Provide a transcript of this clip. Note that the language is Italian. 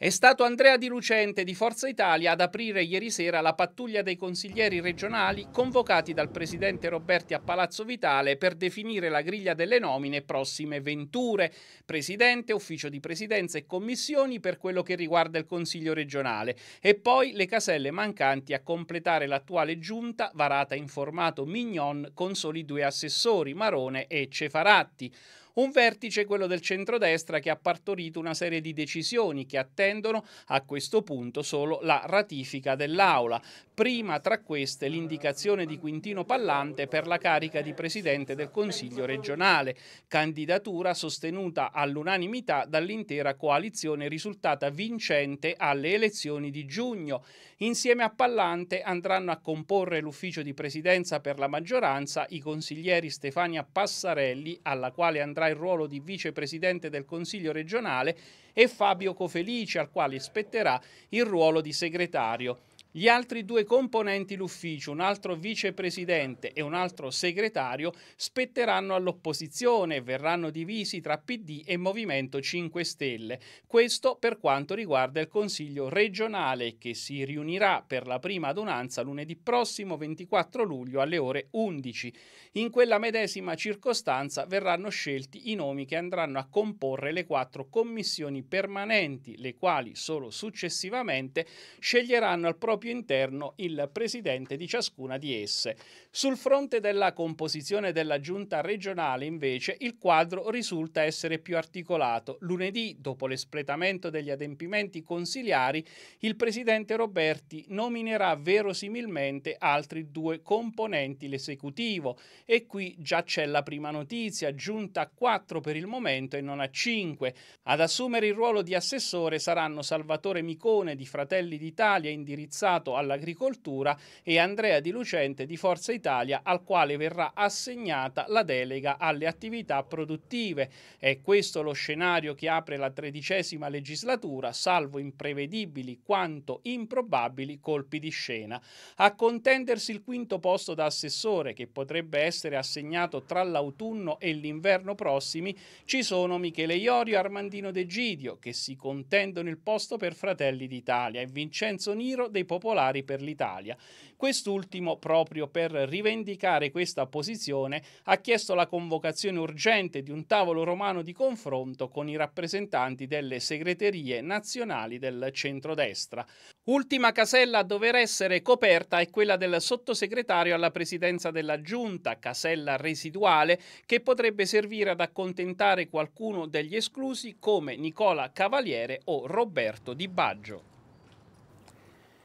È stato Andrea Di Lucente di Forza Italia ad aprire ieri sera la pattuglia dei consiglieri regionali convocati dal presidente Roberti a Palazzo Vitale per definire la griglia delle nomine prossime venture, presidente, ufficio di presidenza e commissioni per quello che riguarda il consiglio regionale e poi le caselle mancanti a completare l'attuale giunta varata in formato mignon con soli due assessori, Marone e Cefaratti. Un vertice, quello del centrodestra, che ha partorito una serie di decisioni che attendono a questo punto solo la ratifica dell'Aula. Prima tra queste l'indicazione di Quintino Pallante per la carica di Presidente del Consiglio regionale, candidatura sostenuta all'unanimità dall'intera coalizione risultata vincente alle elezioni di giugno. Insieme a Pallante andranno a comporre l'ufficio di presidenza per la maggioranza i consiglieri Stefania Passarelli, alla quale andrà il ruolo di vicepresidente del Consiglio regionale, e Fabio Cofelici, al quale spetterà il ruolo di segretario gli altri due componenti l'ufficio, un altro vicepresidente e un altro segretario, spetteranno all'opposizione e verranno divisi tra PD e Movimento 5 Stelle. Questo per quanto riguarda il Consiglio regionale che si riunirà per la prima adunanza lunedì prossimo 24 luglio alle ore 11. In quella medesima circostanza verranno scelti i nomi che andranno a comporre le quattro commissioni permanenti, le quali solo successivamente sceglieranno al proprio proprio interno il presidente di ciascuna di esse. Sul fronte della composizione della giunta regionale, invece, il quadro risulta essere più articolato. Lunedì, dopo l'espletamento degli adempimenti consiliari, il presidente Roberti nominerà verosimilmente altri due componenti l'esecutivo e qui già c'è la prima notizia, giunta a quattro per il momento e non a cinque. Ad assumere il ruolo di assessore saranno Salvatore Micone di Fratelli d'Italia indirizzato passato all'agricoltura e Andrea Di Lucente di Forza Italia al quale verrà assegnata la delega alle attività produttive. È questo lo scenario che apre la tredicesima legislatura, salvo imprevedibili quanto improbabili colpi di scena. A contendersi il quinto posto da assessore, che potrebbe essere assegnato tra l'autunno e l'inverno prossimi, ci sono Michele Iorio e Armandino De Gidio, che si contendono il posto per Fratelli d'Italia, e Vincenzo Niro dei Popolari popolari per l'Italia. Quest'ultimo, proprio per rivendicare questa posizione, ha chiesto la convocazione urgente di un tavolo romano di confronto con i rappresentanti delle segreterie nazionali del centrodestra. Ultima casella a dover essere coperta è quella del sottosegretario alla presidenza della giunta, casella residuale, che potrebbe servire ad accontentare qualcuno degli esclusi come Nicola Cavaliere o Roberto Di Baggio.